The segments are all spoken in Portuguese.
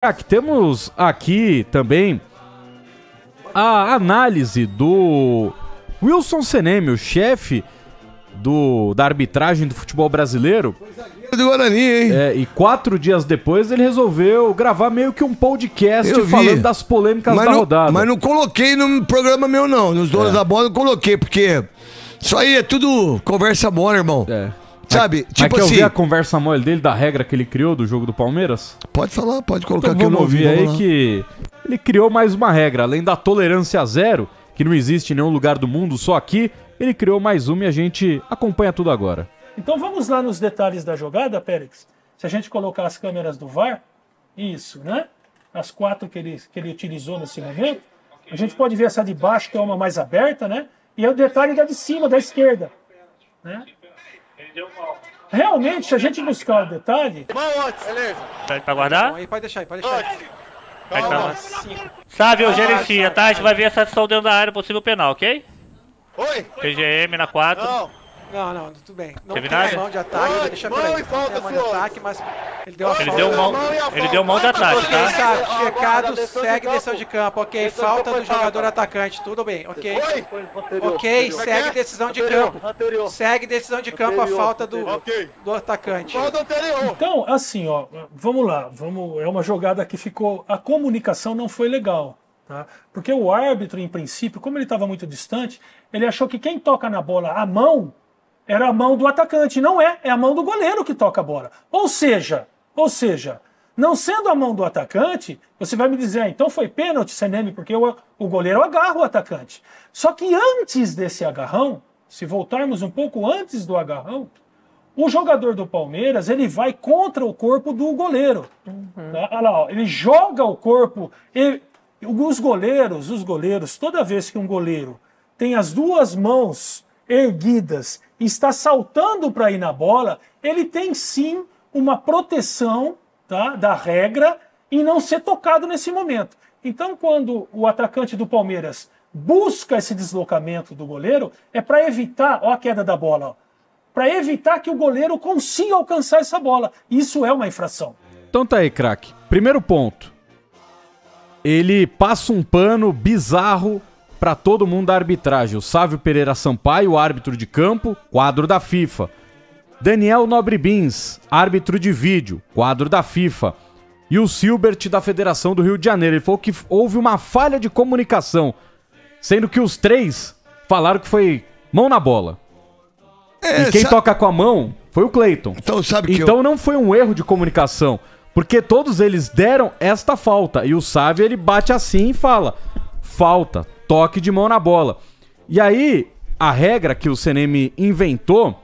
Aqui ah, temos aqui também a análise do Wilson Seneme, o chefe do, da arbitragem do futebol brasileiro. Do Guarani, hein? É, e quatro dias depois ele resolveu gravar meio que um podcast falando das polêmicas mas da não, rodada. Mas não coloquei no programa meu, não. Nos donos é. da bola não coloquei, porque isso aí é tudo conversa bola, irmão. É. Sabe? Mas, tipo mas assim. Quer ouvir assim- a conversa mole dele da regra que ele criou do jogo do Palmeiras? Pode falar, pode colocar então, aqui vamos ouvi, aí que ele criou mais uma regra, além da tolerância zero, que não existe em nenhum lugar do mundo, só aqui, ele criou mais uma e a gente acompanha tudo agora. Então vamos lá nos detalhes da jogada, Pérez. Se a gente colocar as câmeras do VAR, isso, né? As quatro que ele, que ele utilizou nesse momento, a gente pode ver essa de baixo, que é uma mais aberta, né? E é o detalhe da de cima, da esquerda. Né? Realmente, se a gente buscar o detalhe. Beleza. Pede pra guardar? aí pode deixar aí, pode deixar. Aí. pra calma. Sabe, eu gerencia, tá? A gente vai ver essa decisão dentro da área, possível penal, ok? Oi! PGM na 4. Não. Não, não, tudo bem. Não Terminado? tem mão de ataque, Oi, deixa mão pra ele. Falta, não tem mão de ataque, mas ele deu a ele falta. Deu mão, ele deu mão de ataque, tá? Ele sabe, checado, segue decisão de campo, ok. Decisão falta do jogador atacante, tudo bem, ok. Foi? Ok, segue decisão de campo. Segue decisão de campo a falta do, do atacante. Então, assim, ó, vamos lá. Vamos, é uma jogada que ficou... A comunicação não foi legal. Tá? Porque o árbitro, em princípio, como ele estava muito distante, ele achou que quem toca na bola à mão era a mão do atacante. Não é, é a mão do goleiro que toca a bola. Ou seja, ou seja, não sendo a mão do atacante, você vai me dizer, ah, então foi pênalti, Seneme, porque o, o goleiro agarra o atacante. Só que antes desse agarrão, se voltarmos um pouco antes do agarrão, o jogador do Palmeiras ele vai contra o corpo do goleiro. Uhum. Tá? Olha lá, ó, ele joga o corpo. Ele, os goleiros, os goleiros, toda vez que um goleiro tem as duas mãos erguidas, está saltando para ir na bola, ele tem sim uma proteção tá, da regra e não ser tocado nesse momento. Então, quando o atacante do Palmeiras busca esse deslocamento do goleiro, é para evitar ó, a queda da bola, para evitar que o goleiro consiga alcançar essa bola. Isso é uma infração. Então tá aí, craque. Primeiro ponto. Ele passa um pano bizarro para todo mundo da arbitragem: o Sávio Pereira Sampaio, árbitro de campo, quadro da FIFA. Daniel Nobre Bins, árbitro de vídeo, quadro da FIFA. E o Silbert da Federação do Rio de Janeiro. Ele falou que houve uma falha de comunicação, sendo que os três falaram que foi mão na bola. É, e quem toca com a mão foi o Cleiton. Então, sabe que então eu... não foi um erro de comunicação, porque todos eles deram esta falta. E o Sávio ele bate assim e fala: falta, toque de mão na bola. E aí, a regra que o CNM inventou,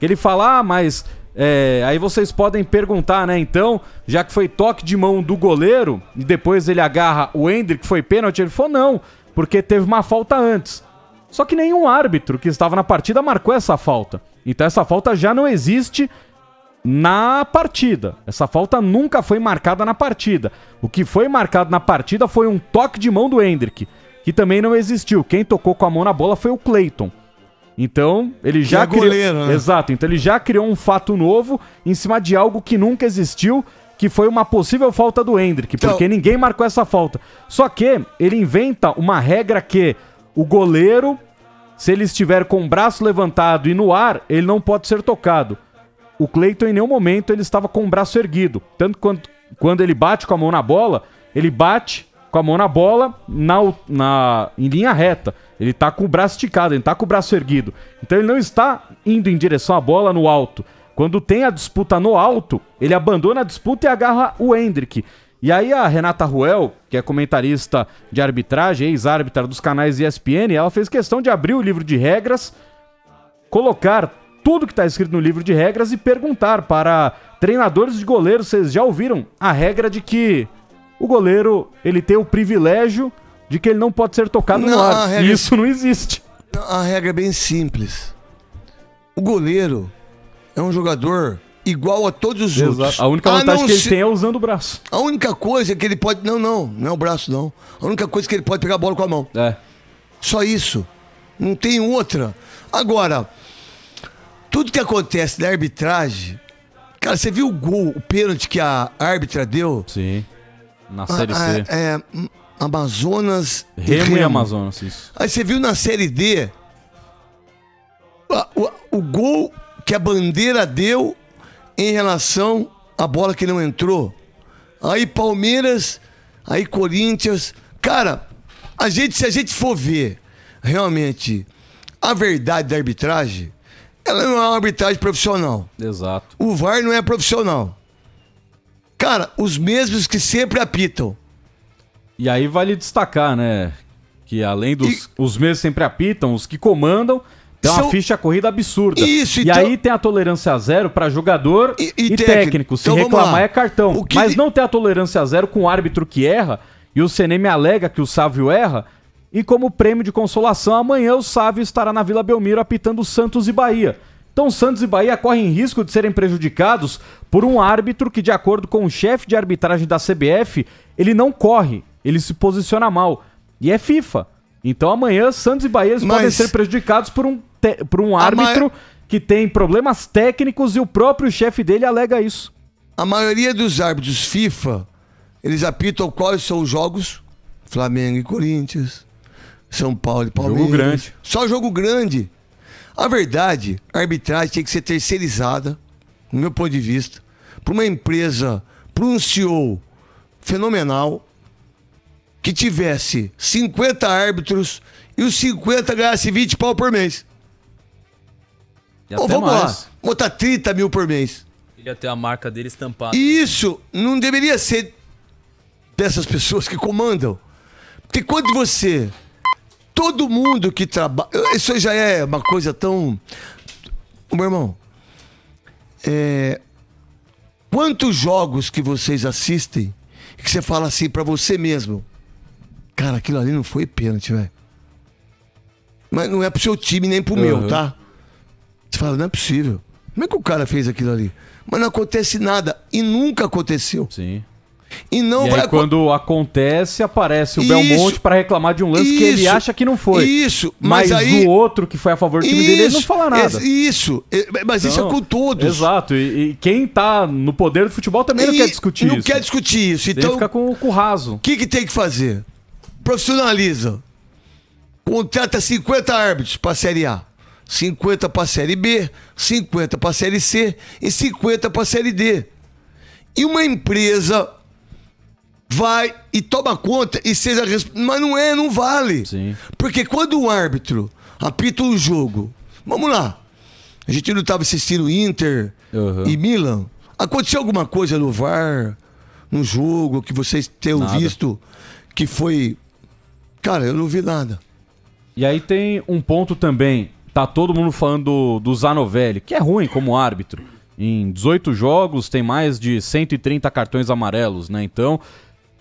ele fala, ah, mas é, aí vocês podem perguntar, né? Então, já que foi toque de mão do goleiro e depois ele agarra o Hendrick, que foi pênalti, ele falou não, porque teve uma falta antes. Só que nenhum árbitro que estava na partida marcou essa falta. Então essa falta já não existe na partida. Essa falta nunca foi marcada na partida. O que foi marcado na partida foi um toque de mão do Hendrick que também não existiu. Quem tocou com a mão na bola foi o Clayton. Então, ele já é criou... goleiro, né? Exato, então ele já criou um fato novo em cima de algo que nunca existiu, que foi uma possível falta do Hendrick, então... porque ninguém marcou essa falta. Só que ele inventa uma regra que o goleiro, se ele estiver com o braço levantado e no ar, ele não pode ser tocado. O Cleiton em nenhum momento ele estava com o braço erguido. Tanto quando, quando ele bate com a mão na bola, ele bate com a mão na bola, na, na, em linha reta. Ele está com o braço esticado, ele está com o braço erguido. Então ele não está indo em direção à bola no alto. Quando tem a disputa no alto, ele abandona a disputa e agarra o Hendrick. E aí a Renata Ruel, que é comentarista de arbitragem, ex-árbitra dos canais ESPN, ela fez questão de abrir o livro de regras, colocar tudo que está escrito no livro de regras e perguntar para treinadores de goleiros, vocês já ouviram a regra de que o goleiro ele tem o privilégio de que ele não pode ser tocado não, no ar. Regra... É isso não existe. A regra é bem simples. O goleiro é um jogador igual a todos os Exato. outros. A única vantagem que ele se... tem é usando o braço. A única coisa que ele pode. Não, não, não é o braço, não. A única coisa que ele pode pegar a bola com a mão. É. Só isso. Não tem outra. Agora, tudo que acontece na arbitragem. Cara, você viu o gol, o pênalti que a árbitra deu? Sim. Na ah, Série C. A, ah, é, hum, Amazonas. Remo e, Remo e Amazonas, isso. Aí você viu na Série D o, o, o gol que a bandeira deu em relação à bola que não entrou. Aí Palmeiras, aí Corinthians. Cara, a gente, se a gente for ver realmente a verdade da arbitragem, ela não é uma arbitragem profissional. Exato. O VAR não é profissional. Cara, os mesmos que sempre apitam. E aí vale destacar, né? Que além dos e... os mesmos sempre apitam, os que comandam tem uma São... ficha corrida absurda. Isso, então... E aí tem a tolerância zero para jogador e, e, e técnico. Se então, reclamar é cartão. Que... Mas não tem a tolerância zero com o árbitro que erra, e o CNM alega que o Sávio erra. E como prêmio de consolação, amanhã o Sávio estará na Vila Belmiro apitando Santos e Bahia. Então, Santos e Bahia correm risco de serem prejudicados por um árbitro que, de acordo com o chefe de arbitragem da CBF, ele não corre, ele se posiciona mal. E é FIFA. Então, amanhã, Santos e Bahia Mas... podem ser prejudicados por um, por um árbitro ma... que tem problemas técnicos e o próprio chefe dele alega isso. A maioria dos árbitros FIFA, eles apitam quais são os jogos? Flamengo e Corinthians, São Paulo e Palmeiras. Jogo grande. Só jogo grande. A verdade, a arbitragem tem que ser terceirizada, no meu ponto de vista, para uma empresa, para um CEO fenomenal, que tivesse 50 árbitros e os 50 ganhasse 20 pau por mês. Oh, vamos mais. lá, botar 30 mil por mês. Queria ter a marca dele estampada. E isso não deveria ser dessas pessoas que comandam. Porque quando você todo mundo que trabalha. Isso já é uma coisa tão. Meu irmão, é... quantos jogos que vocês assistem que você fala assim para você mesmo? Cara, aquilo ali não foi pênalti, velho. Mas não é pro seu time nem pro uhum. meu, tá? Você fala, não é possível. Como é que o cara fez aquilo ali? Mas não acontece nada. E nunca aconteceu. Sim. E não e vai. Aí, quando acontece, aparece o isso, Belmonte para reclamar de um lance isso, que ele acha que não foi. Isso, mas, mas aí, o outro que foi a favor do time isso, dele, não fala nada. Isso, mas então, isso é, é então, com todos. Exato, e, e quem está no poder do futebol também e, não quer discutir não isso. Não quer discutir isso, então. Tem que ficar com, com o raso. O que, que tem que fazer? Profissionaliza. Contrata 50 árbitros para a Série A. 50 para a Série B, 50 para a Série C e 50 para a Série D. E uma empresa vai e toma conta e seja mas não é, não vale. Sim. Porque quando o árbitro apita o jogo, vamos lá. A gente não estava assistindo Inter uhum. e Milan. Aconteceu alguma coisa no VAR, no jogo que vocês tenham nada. visto que foi Cara, eu não vi nada. E aí tem um ponto também, tá todo mundo falando do, do Zanovelli, que é ruim como árbitro. Em 18 jogos tem mais de 130 cartões amarelos, né? Então,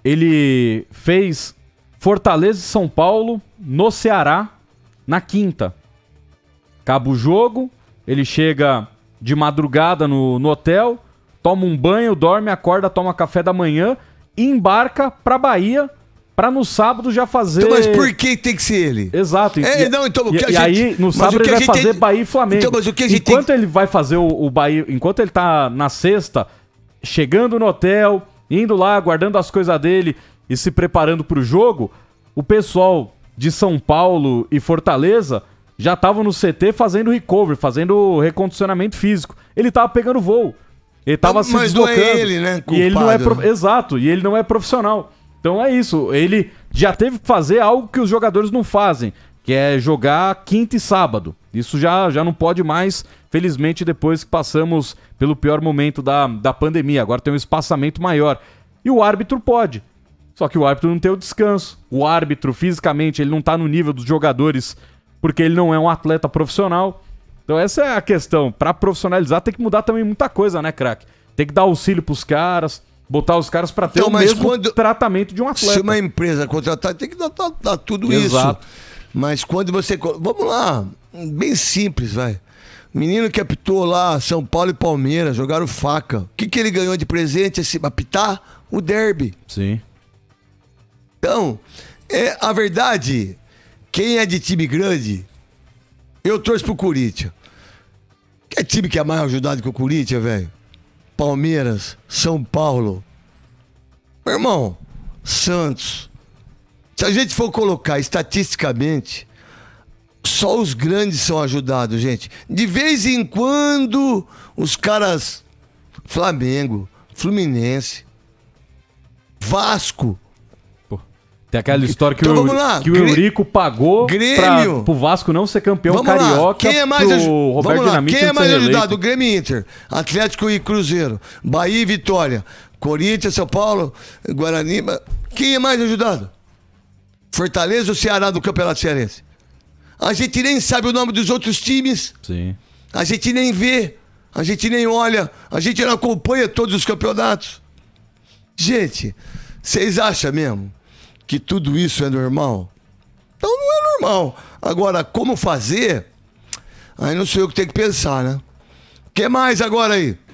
ele fez Fortaleza e São Paulo no Ceará na quinta. Acaba o jogo, ele chega de madrugada no, no hotel, toma um banho, dorme, acorda, toma café da manhã e embarca pra Bahia para no sábado já fazer. Então, mas por que tem que ser ele? Exato. É, e, não, então, e, gente... e, aí, no sábado ele vai fazer Bahia e Flamengo. Então, mas o que a gente enquanto tem... ele vai fazer o, o Bahia, enquanto ele tá na sexta, chegando no hotel, indo lá, guardando as coisas dele e se preparando para o jogo, o pessoal de São Paulo e Fortaleza já estavam no CT fazendo recovery, fazendo recondicionamento físico. Ele estava pegando voo. Ele estava se deslocando. Não é ele, né? Culpado, e ele não é pro... né? Exato, e ele não é profissional. Então é isso, ele já teve que fazer algo que os jogadores não fazem, que é jogar quinta e sábado. Isso já, já não pode mais, felizmente, depois que passamos pelo pior momento da, da pandemia. Agora tem um espaçamento maior. E o árbitro pode. Só que o árbitro não tem o descanso. O árbitro, fisicamente, ele não está no nível dos jogadores porque ele não é um atleta profissional. Então essa é a questão. Para profissionalizar tem que mudar também muita coisa, né, craque? Tem que dar auxílio para os caras, botar os caras para ter então, o mesmo quando... tratamento de um atleta. Se uma empresa contratar, tem que dar, dar, dar tudo Exato. isso. Exato. Mas quando você. Vamos lá, bem simples, vai. Menino que apitou lá São Paulo e Palmeiras, jogaram faca. O que, que ele ganhou de presente? Esse, apitar? O derby. Sim. Então, é, a verdade, quem é de time grande, eu torço pro Corinthians. Que é time que é mais ajudado que o Corinthians, velho? Palmeiras, São Paulo. Meu irmão, Santos. Se a gente for colocar estatisticamente, só os grandes são ajudados, gente. De vez em quando, os caras. Flamengo, Fluminense, Vasco. tem aquela então história que, então, o, que o Eurico pagou para Pra, pro Vasco não ser campeão vamos carioca. Quem é mais, pro Roberto vamos lá. Quem é mais ajudado? O Grêmio Inter, Atlético e Cruzeiro, Bahia e Vitória, Corinthians, São Paulo, Guarani. Quem é mais ajudado? Fortaleza ou Ceará do Campeonato Cearense? A gente nem sabe o nome dos outros times. Sim. A gente nem vê. A gente nem olha. A gente não acompanha todos os campeonatos. Gente, vocês acham mesmo que tudo isso é normal? Então não é normal. Agora, como fazer? Aí não sei o que tem que pensar, né? O que mais agora aí?